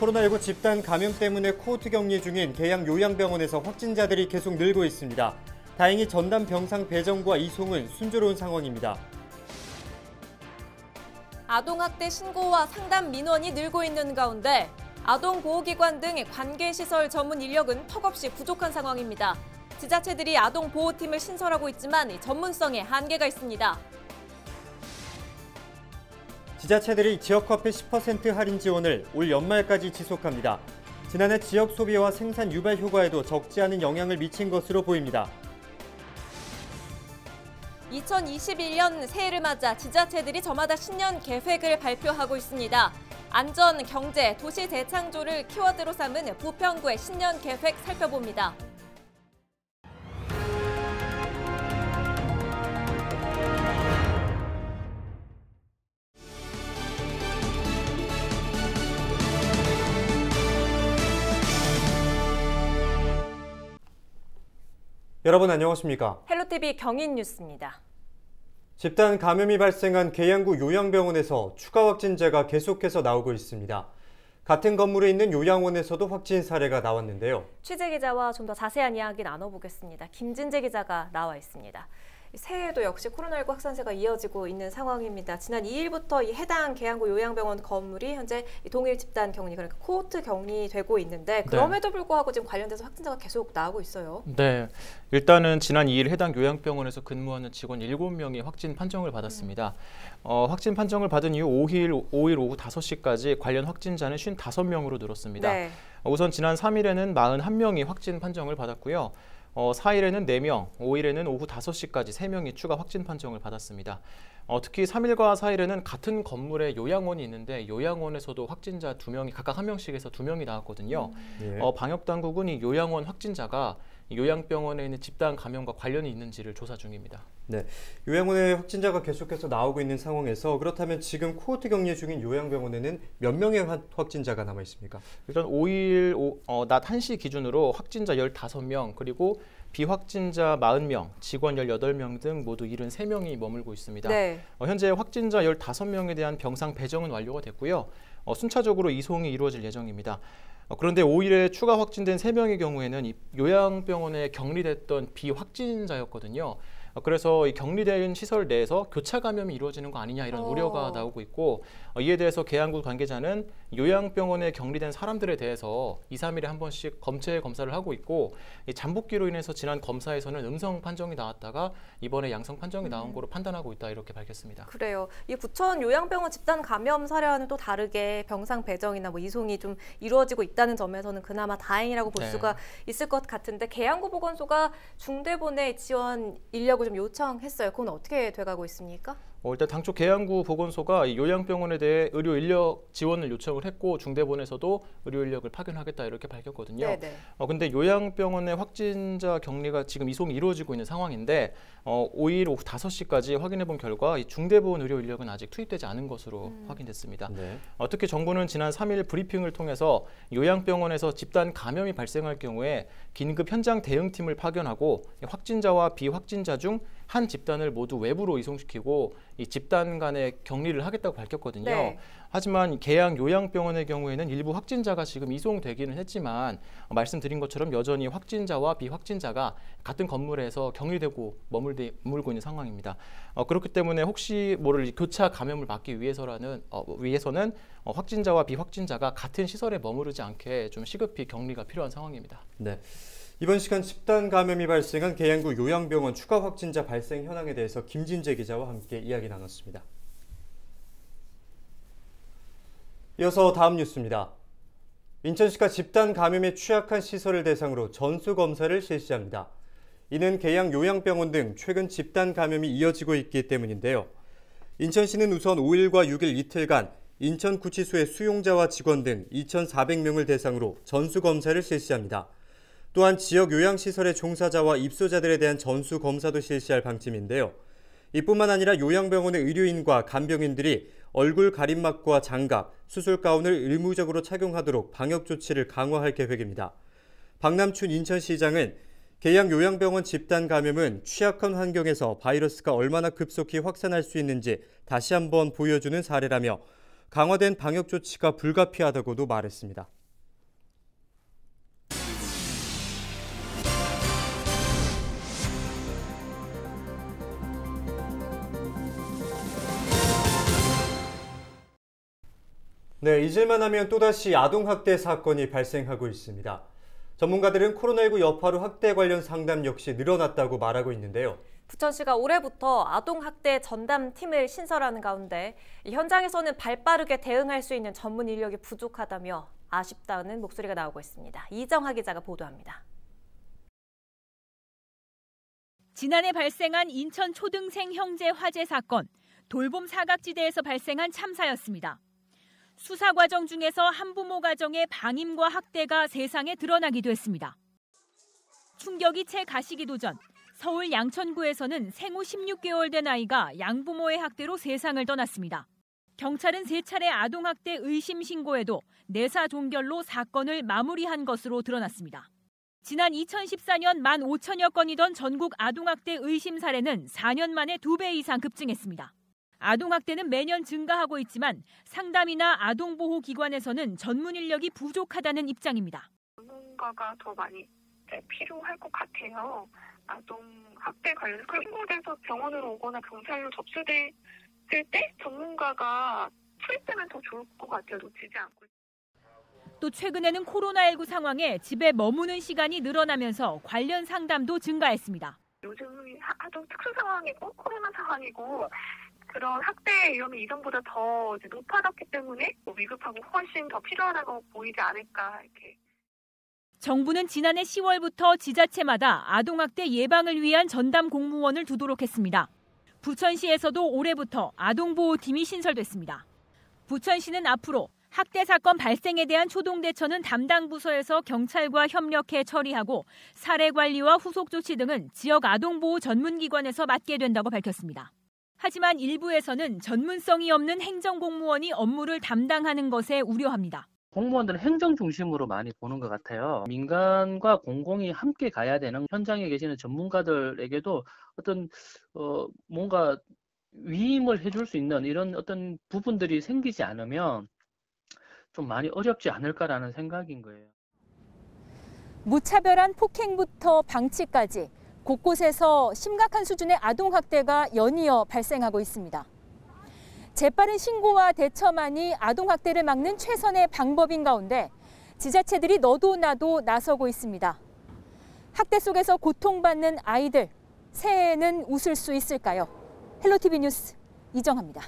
코로나19 집단 감염 때문에 코호트 격리 중인 계양 요양병원에서 확진자들이 계속 늘고 있습니다. 다행히 전담 병상 배정과 이송은 순조로운 상황입니다. 아동학대 신고와 상담 민원이 늘고 있는 가운데 아동보호기관 등 관계시설 전문 인력은 턱없이 부족한 상황입니다. 지자체들이 아동보호팀을 신설하고 있지만 전문성에 한계가 있습니다. 지자체들이 지역 커피 10% 할인 지원을 올 연말까지 지속합니다. 지난해 지역 소비와 생산 유발 효과에도 적지 않은 영향을 미친 것으로 보입니다. 2021년 새해를 맞아 지자체들이 저마다 신년 계획을 발표하고 있습니다. 안전, 경제, 도시 재창조를 키워드로 삼은 부평구의 신년 계획 살펴봅니다. 여러분 안녕하십니까? 헬로TV 경인뉴스입니다. 집단 감염이 발생한 계양구 요양병원에서 추가 확진자가 계속해서 나오고 있습니다. 같은 건물에 있는 요양원에서도 확진 사례가 나왔는데요. 취재 기자와 좀 더 자세한 이야기 나눠보겠습니다. 김진재 기자가 나와 있습니다. 새해에도 역시 코로나19 확산세가 이어지고 있는 상황입니다. 지난 2일부터 이 해당 계양구 요양병원 건물이 현재 동일 집단 격리 그러니까 코호트 격리되고 있는데 네. 그럼에도 불구하고 지금 관련돼서 확진자가 계속 나오고 있어요. 네. 일단은 지난 2일 해당 요양병원에서 근무하는 직원 7명이 확진 판정을 받았습니다. 음. 어, 확진 판정을 받은 이후 5일, 5일 오후 5시까지 관련 확진자는 55명으로 늘었습니다. 네. 우선 지난 3일에는 41명이 확진 판정을 받았고요. 어, 4일에는 4명, 5일에는 오후 5시까지 3명이 추가 확진 판정을 받았습니다. 어, 특히 3일과 4일에는 같은 건물에 요양원이 있는데 요양원에서도 확진자 2명이 각각 1명씩 에서 2명이 나왔거든요. 음. 예. 어, 방역당국은 이 요양원 확진자가 요양병원에 있는 집단 감염과 관련이 있는지를 조사 중입니다. 네, 요양원에 확진자가 계속해서 나오고 있는 상황에서 그렇다면 지금 코호트 격리 중인 요양병원에는 몇 명의 확진자가 남아 있습니까? 일단 5일 오, 어, 낮 1시 기준으로 확진자 15명 그리고 비확진자 40명, 직원 18명 등 모두 73명이 머물고 있습니다. 네. 어, 현재 확진자 15명에 대한 병상 배정은 완료가 됐고요. 어, 순차적으로 이송이 이루어질 예정입니다. 어, 그런데 5일에 추가 확진된 3명의 경우에는 요양병원에 격리됐던 비확진자였거든요. 어, 그래서 이 격리된 시설 내에서 교차 감염이 이루어지는 거 아니냐 이런 어. 우려가 나오고 있고 어, 이에 대해서 계양구 관계자는 요양병원에 격리된 사람들에 대해서 2, 3일에 한 번씩 검체 검사를 하고 있고 이 잠복기로 인해서 지난 검사에서는 음성 판정이 나왔다가 이번에 양성 판정이 나온 음. 거로 판단하고 있다 이렇게 밝혔습니다. 그래요. 이 부천 요양병원 집단 감염 사례와는 또 다르게 병상 배정이나 뭐 이송이 좀 이루어지고 있다는 점에서는 그나마 다행이라고 볼 네. 수가 있을 것 같은데 계양구 보건소가 중대본에 지원 인력을 좀 요청했어요. 그건 어떻게 돼가고 있습니까? 어, 일단 당초 계양구 보건소가 요양병원에 대해 의료 인력 지원을 요청을 했고 중대본에서도 의료 인력을 파견하겠다 이렇게 밝혔거든요. 네네. 네. 어, 근데 요양병원의 확진자 격리가 지금 이송이 이루어지고 있는 상황인데 어, 5일 오후 5시까지 확인해 본 결과 이 중대본 의료 인력은 아직 투입되지 않은 것으로 음. 확인됐습니다. 네. 어, 특히 정부는 지난 3일 브리핑을 통해서 요양병원에서 집단 감염이 발생할 경우에 긴급 현장 대응팀을 파견하고 확진자와 비확진자 중한 집단을 모두 외부로 이송시키고 이 집단 간의 격리를 하겠다고 밝혔거든요. 네. 하지만 계양 요양병원의 경우에는 일부 확진자가 지금 이송되기는 했지만 말씀드린 것처럼 여전히 확진자와 비확진자가 같은 건물에서 격리되고 머물고 있는 상황입니다. 어, 그렇기 때문에 혹시 모를 교차 감염을 막기 위해서라는 어, 위해서는 어, 확진자와 비확진자가 같은 시설에 머무르지 않게 좀 시급히 격리가 필요한 상황입니다. 네. 이번 시간 집단 감염이 발생한 계양구 요양병원 추가 확진자 발생 현황에 대해서 김진재 기자와 함께 이야기 나눴습니다. 이어서 다음 뉴스입니다. 인천시가 집단 감염에 취약한 시설을 대상으로 전수 검사를 실시합니다. 이는 계양 요양병원 등 최근 집단 감염이 이어지고 있기 때문인데요. 인천시는 우선 5일과 6일 이틀간 인천구치소의 수용자와 직원 등 2,400명을 대상으로 전수 검사를 실시합니다. 또한 지역 요양시설의 종사자와 입소자들에 대한 전수 검사도 실시할 방침인데요. 이뿐만 아니라 요양병원의 의료인과 간병인들이 얼굴 가림막과 장갑, 수술 가운을 의무적으로 착용하도록 방역 조치를 강화할 계획입니다. 박남춘 인천시장은 계양 요양병원 집단 감염은 취약한 환경에서 바이러스가 얼마나 급속히 확산할 수 있는지 다시 한번 보여주는 사례라며 강화된 방역 조치가 불가피하다고도 말했습니다. 네, 잊을만 하면 또다시 아동학대 사건이 발생하고 있습니다. 전문가들은 코로나19 여파로 학대 관련 상담 역시 늘어났다고 말하고 있는데요. 부천시가 올해부터 아동학대 전담팀을 신설하는 가운데 현장에서는 발빠르게 대응할 수 있는 전문 인력이 부족하다며 아쉽다는 목소리가 나오고 있습니다. 이정하 기자가 보도합니다. 지난해 발생한 인천 초등생 형제 화재 사건, 돌봄 사각지대에서 발생한 참사였습니다. 수사 과정 중에서 한부모 가정의 방임과 학대가 세상에 드러나기도 했습니다. 충격이 채 가시기도 전 서울 양천구에서는 생후 16개월 된 아이가 양부모의 학대로 세상을 떠났습니다. 경찰은 세 차례 아동학대 의심 신고에도 내사 종결로 사건을 마무리한 것으로 드러났습니다. 지난 2014년 1만 5천여 건이던 전국 아동학대 의심 사례는 4년 만에 2배 이상 급증했습니다. 아동학대는 매년 증가하고 있지만 상담이나 아동보호기관에서는 전문 인력이 부족하다는 입장입니다. 전문가가 더 많이 네, 필요할 것 같아요. 아동학대 관련해서 한국에서 병원으로 오거나 경찰로 접수됐을 때 전문가가 출입되면 더 좋을 것 같아요. 놓치지 않고. 또 최근에는 코로나19 상황에 집에 머무는 시간이 늘어나면서 관련 상담도 증가했습니다. 요즘 아동 특수 상황이고 코로나 상황이고 그런 학대 위험이 이전보다 더 높아졌기 때문에 뭐 위급하고 훨씬 더 필요하다고 보이지 않을까 이렇게. 정부는 지난해 10월부터 지자체마다 아동학대 예방을 위한 전담 공무원을 두도록 했습니다. 부천시에서도 올해부터 아동보호팀이 신설됐습니다. 부천시는 앞으로 학대 사건 발생에 대한 초동 대처는 담당 부서에서 경찰과 협력해 처리하고 사례 관리와 후속 조치 등은 지역 아동보호 전문기관에서 맡게 된다고 밝혔습니다. 하지만 일부에서는 전문성이 없는 행정 공무원이 업무를 담당하는 것에 우려합니다. 공무원들은 행정 중심으로 많이 보는 것 같아요. 민간과 공공이 함께 가야 되는 현장에 계시는 전문가들에게도 어떤 어 뭔가 위임을 해줄 수 있는 이런 어떤 부분들이 생기지 않으면 좀 많이 어렵지 않을까라는 생각인 거예요. 무차별한 폭행부터 방치까지 곳곳에서 심각한 수준의 아동학대가 연이어 발생하고 있습니다. 재빠른 신고와 대처만이 아동학대를 막는 최선의 방법인 가운데 지자체들이 너도 나도 나서고 있습니다. 학대 속에서 고통받는 아이들, 새해에는 웃을 수 있을까요? 헬로티비 뉴스 이정합니다.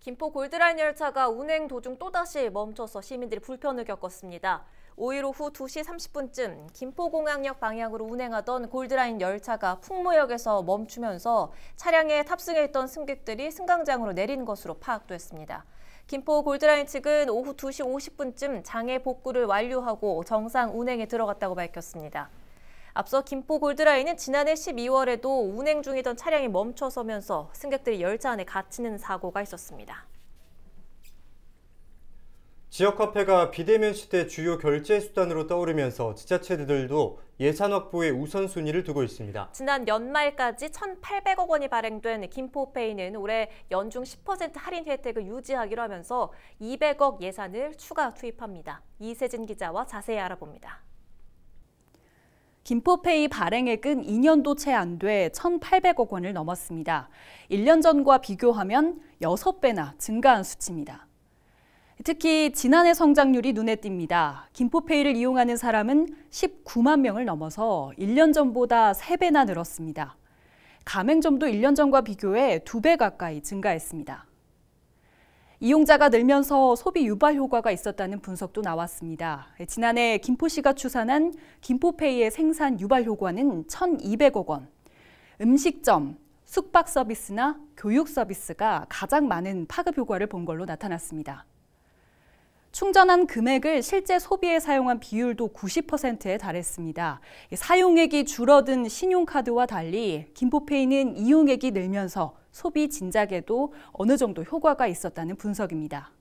김포 골드라인 열차가 운행 도중 또다시 멈춰서 시민들이 불편을 겪었습니다. 5일 오후 2시 30분쯤 김포공항역 방향으로 운행하던 골드라인 열차가 풍무역에서 멈추면서 차량에 탑승해 있던 승객들이 승강장으로 내린 것으로 파악됐습니다. 김포 골드라인 측은 오후 2시 50분쯤 장애 복구를 완료하고 정상 운행에 들어갔다고 밝혔습니다. 앞서 김포 골드라인은 지난해 12월에도 운행 중이던 차량이 멈춰서면서 승객들이 열차 안에 갇히는 사고가 있었습니다. 지역 화폐가 비대면 시대 주요 결제 수단으로 떠오르면서 지자체들도 예산 확보에 우선순위를 두고 있습니다. 지난 연말까지 1,800억 원이 발행된 김포페이는 올해 연중 10% 할인 혜택을 유지하기로 하면서 200억 예산을 추가 투입합니다. 이세진 기자와 자세히 알아봅니다. 김포페이 발행액은 2년도 채 안 돼 1,800억 원을 넘었습니다. 1년 전과 비교하면 6배나 증가한 수치입니다. 특히 지난해 성장률이 눈에 띕니다. 김포페이를 이용하는 사람은 19만 명을 넘어서 1년 전보다 3배나 늘었습니다. 가맹점도 1년 전과 비교해 2배 가까이 증가했습니다. 이용자가 늘면서 소비 유발 효과가 있었다는 분석도 나왔습니다. 지난해 김포시가 추산한 김포페이의 생산 유발 효과는 1,200억 원. 음식점, 숙박 서비스나 교육 서비스가 가장 많은 파급 효과를 본 걸로 나타났습니다. 충전한 금액을 실제 소비에 사용한 비율도 90%에 달했습니다. 사용액이 줄어든 신용카드와 달리 김포페이는 이용액이 늘면서 소비 진작에도 어느 정도 효과가 있었다는 분석입니다.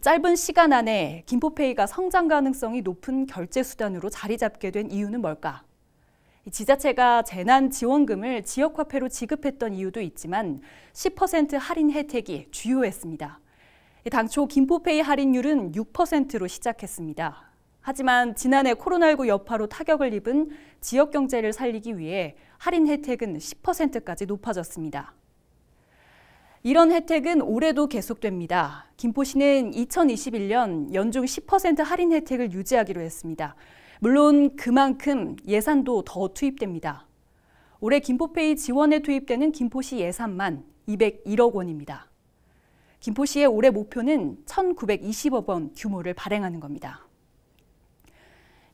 짧은 시간 안에 김포페이가 성장 가능성이 높은 결제 수단으로 자리 잡게 된 이유는 뭘까? 지자체가 재난 지원금을 지역화폐로 지급했던 이유도 있지만 10% 할인 혜택이 주요했습니다. 예, 당초 김포페이 할인율은 6%로 시작했습니다. 하지만 지난해 코로나19 여파로 타격을 입은 지역 경제를 살리기 위해 할인 혜택은 10%까지 높아졌습니다. 이런 혜택은 올해도 계속됩니다. 김포시는 2021년 연중 10% 할인 혜택을 유지하기로 했습니다. 물론 그만큼 예산도 더 투입됩니다. 올해 김포페이 지원에 투입되는 김포시 예산만 201억 원입니다. 김포시의 올해 목표는 1,920억 원 규모를 발행하는 겁니다.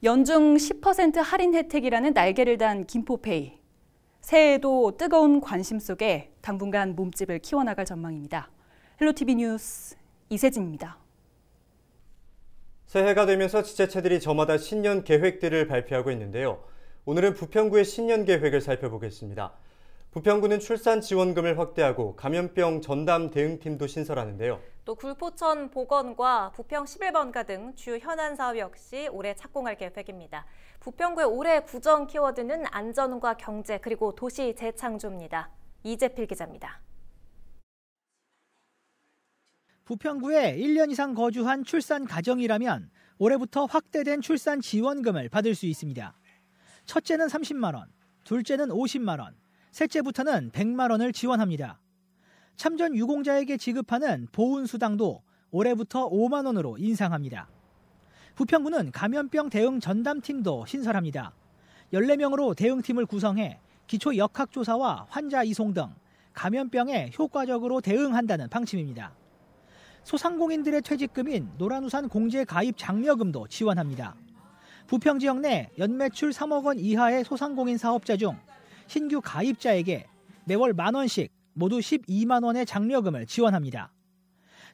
연중 10% 할인 혜택이라는 날개를 단 김포페이. 새해에도 뜨거운 관심 속에 당분간 몸집을 키워나갈 전망입니다. 헬로티비 뉴스 이세진입니다. 새해가 되면서 지자체들이 저마다 신년 계획들을 발표하고 있는데요. 오늘은 부평구의 신년 계획을 살펴보겠습니다. 부평구는 출산 지원금을 확대하고 감염병 전담 대응팀도 신설하는데요. 또 굴포천 보건과 부평 11번가 등 주요 현안 사업 역시 올해 착공할 계획입니다. 부평구의 올해 구정 키워드는 안전과 경제 그리고 도시 재창조입니다. 이재필 기자입니다. 부평구에 1년 이상 거주한 출산 가정이라면 올해부터 확대된 출산 지원금을 받을 수 있습니다. 첫째는 30만 원, 둘째는 50만 원, 셋째부터는 100만 원을 지원합니다. 참전 유공자에게 지급하는 보훈 수당도 올해부터 5만 원으로 인상합니다. 부평구는 감염병 대응 전담팀도 신설합니다. 14명으로 대응팀을 구성해 기초 역학조사와 환자 이송 등 감염병에 효과적으로 대응한다는 방침입니다. 소상공인들의 퇴직금인 노란우산 공제 가입 장려금도 지원합니다. 부평 지역 내 연매출 3억 원 이하의 소상공인 사업자 중 신규 가입자에게 매월 만 원씩 모두 12만 원의 장려금을 지원합니다.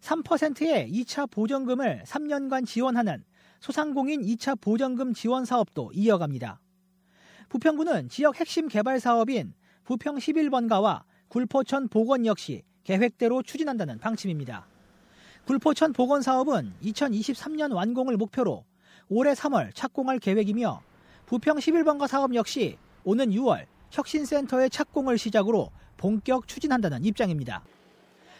3%의 2차 보전금을 3년간 지원하는 소상공인 2차 보전금 지원 사업도 이어갑니다. 부평구는 지역 핵심 개발 사업인 부평 11번가와 굴포천 복원 역시 계획대로 추진한다는 방침입니다. 굴포천 복원 사업은 2023년 완공을 목표로 올해 3월 착공할 계획이며 부평 11번가 사업 역시 오는 6월 혁신센터의 착공을 시작으로 본격 추진한다는 입장입니다.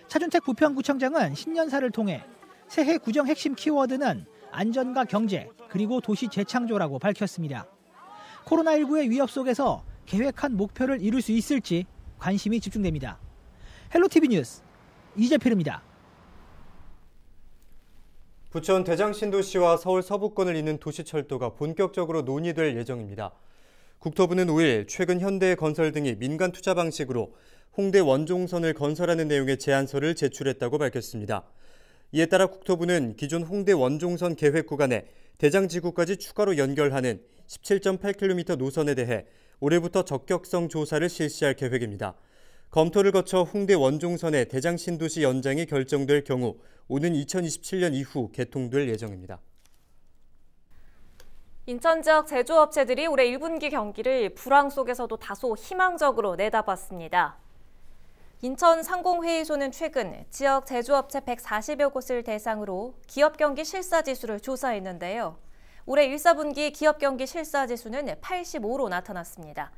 차준택 부평구청장은 신년사를 통해 새해 구정 핵심 키워드는 안전과 경제 그리고 도시 재창조라고 밝혔습니다. 코로나19의 위협 속에서 계획한 목표를 이룰 수 있을지 관심이 집중됩니다. 헬로티비 뉴스 이재필입니다. 부천 대장 신도시와 서울 서부권을 잇는 도시철도가 본격적으로 논의될 예정입니다. 국토부는 5일 최근 현대건설 등이 민간 투자 방식으로 홍대 원종선을 건설하는 내용의 제안서를 제출했다고 밝혔습니다. 이에 따라 국토부는 기존 홍대 원종선 계획 구간에 대장지구까지 추가로 연결하는 17.8km 노선에 대해 올해부터 적격성 조사를 실시할 계획입니다. 검토를 거쳐 홍대 원종선의 대장신도시 연장이 결정될 경우 오는 2027년 이후 개통될 예정입니다. 인천 지역 제조업체들이 올해 1분기 경기를 불황 속에서도 다소 희망적으로 내다봤습니다. 인천 상공회의소는 최근 지역 제조업체 140여 곳을 대상으로 기업 경기 실사 지수를 조사했는데요. 올해 1, 4분기 기업 경기 실사 지수는 85로 나타났습니다.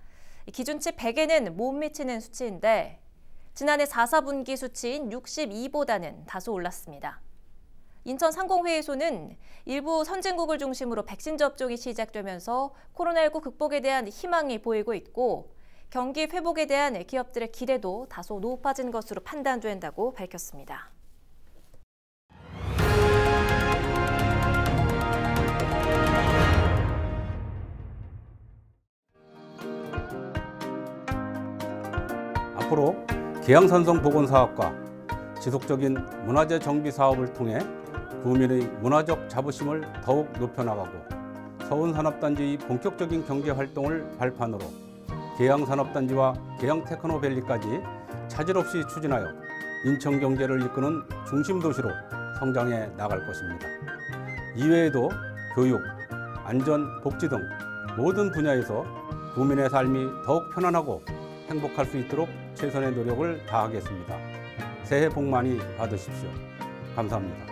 기준치 100에는 못 미치는 수치인데 지난해 4, 4분기 수치인 62보다는 다소 올랐습니다. 인천 상공회의소는 일부 선진국을 중심으로 백신 접종이 시작되면서 코로나19 극복에 대한 희망이 보이고 있고 경기 회복에 대한 기업들의 기대도 다소 높아진 것으로 판단된다고 밝혔습니다. 앞으로 계양산성 복원 사업과 지속적인 문화재 정비 사업을 통해 구민의 문화적 자부심을 더욱 높여나가고 서운산업단지의 본격적인 경제활동을 발판으로 계양산업단지와 계양테크노밸리까지 차질 없이 추진하여 인천 경제를 이끄는 중심도시로 성장해 나갈 것입니다. 이외에도 교육, 안전, 복지 등 모든 분야에서 국민의 삶이 더욱 편안하고 행복할 수 있도록 최선의 노력을 다하겠습니다. 새해 복 많이 받으십시오. 감사합니다.